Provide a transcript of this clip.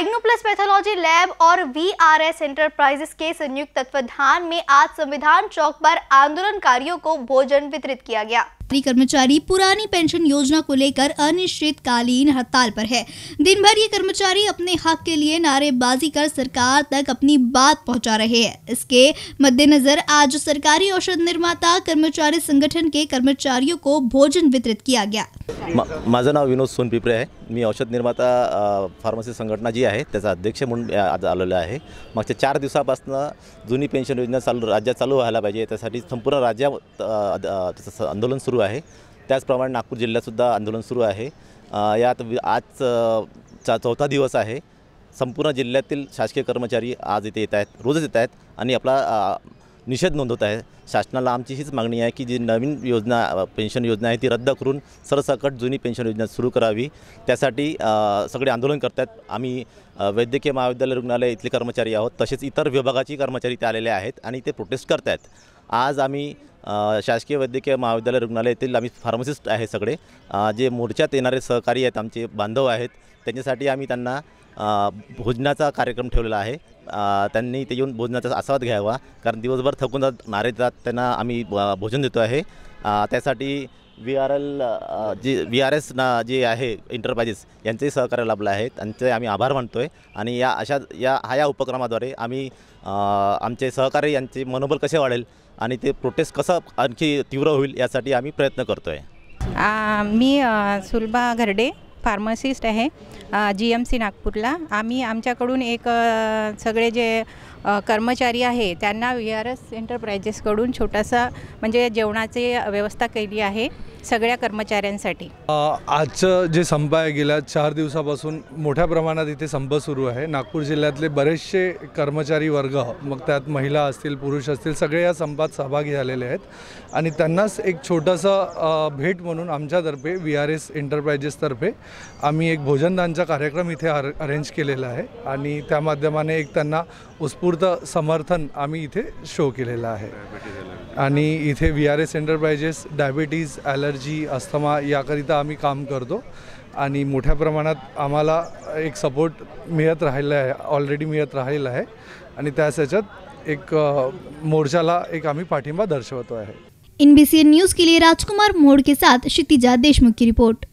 डायग्नोप्लस pathology lab और VRS enterprises के संयुक्त तत्वाधान में आज संविधान चौक पर आंदोलनकारियों को भोजन वितरित किया गया सरकारी कर्मचारी पुरानी पेंशन योजना को लेकर अनिश्चितकालीन हड़ताल पर है दिन भर ये कर्मचारी अपने हक के लिए नारेबाजी कर सरकार तक अपनी बात पहुंचा रहे हैं इसके मद्देनजर आज सरकारी औषध निर्माता कर्मचारी संगठन के कर्मचारियों को भोजन वितरित किया गया मजा माझं नाव विनोद सोनपिपरे आहे मी औषध निर्माता फार्मसी संघटना जी आहे त्याचा अध्यक्ष म्हणून आज आलेलो आहे मागच्या चार दिवसापासून जुनी पेन्शन योजना चालू राज्यात चालू व्हायला पाहिजे त्यासाठी संपूर्ण राज्यात आंदोलन सुरू आहे त्याचप्रमाणे नागपूर जिल्ह्यातसुद्धा आंदोलन सुरू आहे यात आजचा चौथा दिवस आहे संपूर्ण जिल्ह्यातील शासकीय कर्मचारी आज इथे येत आहेत रोजच येत आहेत आणि आपला निषेध नोंदवत आहे शासनाला आमची हीच मागणी आहे की जी नवीन योजना पेन्शन योजना आहे ती रद्द करून सरसकट जुनी पेन्शन योजना सुरू करावी त्यासाठी सगळे आंदोलन करत आहेत आम्ही वैद्यकीय महाविद्यालय रुग्णालय इथले कर्मचारी आहोत तसेच इतर विभागाची कर्मचारी ते आलेले आहेत आणि ते प्रोटेस्ट करत आहेत आज आम्ही शासकीय वैद्यकीय महाविद्यालय रुग्णालयातील येथील आम्ही फार्मसिस्ट आहे सगळे जे मोर्चात येणारे सहकारी आहेत आमचे बांधव आहेत त्यांच्यासाठी आम्ही त्यांना भोजनाचा कार्यक्रम ठेवलेला आहे त्यांनी ते येऊन भोजनाचा आस्वाद घ्यावा कारण दिवसभर थकून जात नारे जात त्यांना आम्ही भोजन देतो आहे त्यासाठी V R L G V R S ना जे आहे इंटरप्राइजेस यांचेही सहकार्य लाभलं आहे त्यांचे आम्ही आभार मानतो आहे आणि या अशा या हा या उपक्रमाद्वारे आम्ही आमचे सहकार्य यांचे मनोबल कसे वाढेल आणि ते प्रोटेस्ट कसं आणखी तीव्र होईल यासाठी आम्ही प्रयत्न करतो आहे मी सुलभा घरडे फार्मसिस्ट आहे जी एम सी नागपूरला आम्ही आमच्याकडून एक सगळे जे कर्मचारी आहे त्यांना व्ही आर एस एंटरप्रायजेसकडून छोटासा म्हणजे जेवणाची व्यवस्था केली आहे सगळ्या कर्मचाऱ्यांसाठी आजचं जे संप आहे गेल्या चार दिवसापासून मोठ्या प्रमाणात इथे संप सुरू आहे नागपूर जिल्ह्यातले बरेचसे कर्मचारी वर्ग मग त्यात महिला असतील पुरुष असतील सगळे या संपात सहभागी झालेले आहेत आणि त्यांनाच एक छोटंसं भेट म्हणून आमच्यातर्फे व्ही आर एस एंटरप्रायजेसतर्फे आम्ही एक भोजनदानचा कार्यक्रम इथे अरेंज केलेला आहे आणि त्या माध्यमाने एक त्यांना उत्स्फूर्त समर्थन आम्ही इथे शो केलेला आहे आणि इथे V R S enterprises diabetes allergy asthma याकरिता आम्ही काम करतो आणि मोठ्या प्रमाणात आम्हाला एक सपोर्ट मिळत राहिला आहे ऑलरेडी मिळत राहिलेला आहे आणि त्याच ह्याच्यात एक मोर्चाला एक आम्ही पाठिंबा दर्शवतो आहे in B C N news के लिए राजकुमार मोड़ के साथ क्षितिजा देशमुख की रिपोर्ट